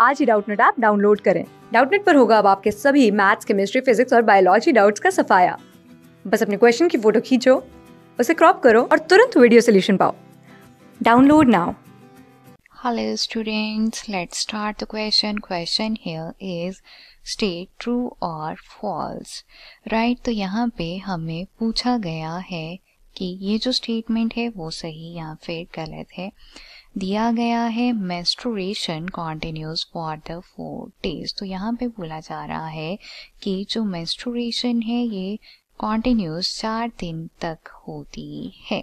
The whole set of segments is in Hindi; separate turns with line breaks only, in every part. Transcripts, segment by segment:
आज ही डाउटनेट ऐप डाउनलोड करें डाउटनेट पर होगा अब आपके सभी मैथ्स केमिस्ट्री फिजिक्स और बायोलॉजी डाउट्स का सफाया बस अपने क्वेश्चन की फोटो खींचो उसे क्रॉप करो और तुरंत वीडियो सोल्यूशन पाओ download now
hello students let's start the question question here is state true और फॉल्स राइट तो यहाँ पे हमें पूछा गया है कि ये जो स्टेटमेंट है वो सही या फिर गलत है दिया गया है menstruation continues for the four days तो यहाँ पे बोला जा रहा है कि जो मेस्ट्रोरेशन है ये कॉन्टिन्यूस चार दिन तक होती है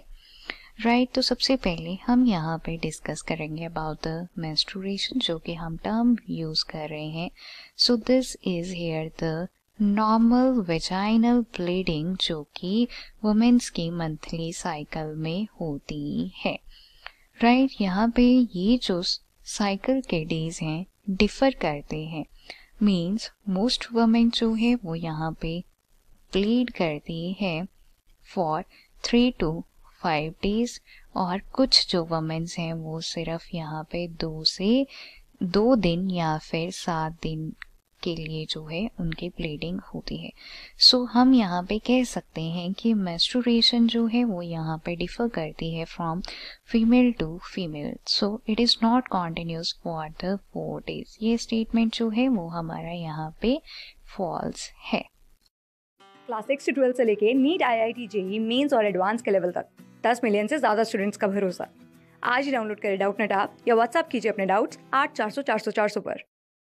राइट right, तो सबसे पहले हम यहाँ पे डिस्कस करेंगे अबाउट द मेंस्ट्रुएशन जो कि हम टर्म यूज कर रहे हैं so this is here the normal vaginal bleeding जो कि वुमेन्स की मंथली साइकिल में होती है राइट right, यहाँ पे ये जो साइकिल के डेज हैं डिफर करते हैं मीन्स मोस्ट वमेन जो है वो यहाँ पे प्लेड करती है for three to five days और कुछ जो वमेन्स हैं वो सिर्फ यहाँ पे दो से दो दिन या फिर सात दिन के लिए जो है उनकी ब्लीडिंग होती है सो so, हम यहाँ पे कह सकते हैं कि मेस्टोरेशन जो है वो यहाँ पे डिफर करती है from female to female so it is not continuous for the four days ये स्टेटमेंट जो है वो हमारा यहाँ पे फॉल्स है
क्लास सिक्स से ट्वेल्थ से लेके NEET IIT JEE mains और एडवांस के लेवल तक दस मिलियन से ज़्यादा स्टूडेंट्स का भरोसा आज ही डाउनलोड करें डाउट नेट आप या व्हाट्सअप कीजिए अपने डाउट्स आठ चार सौ चार सौ चार सौ पर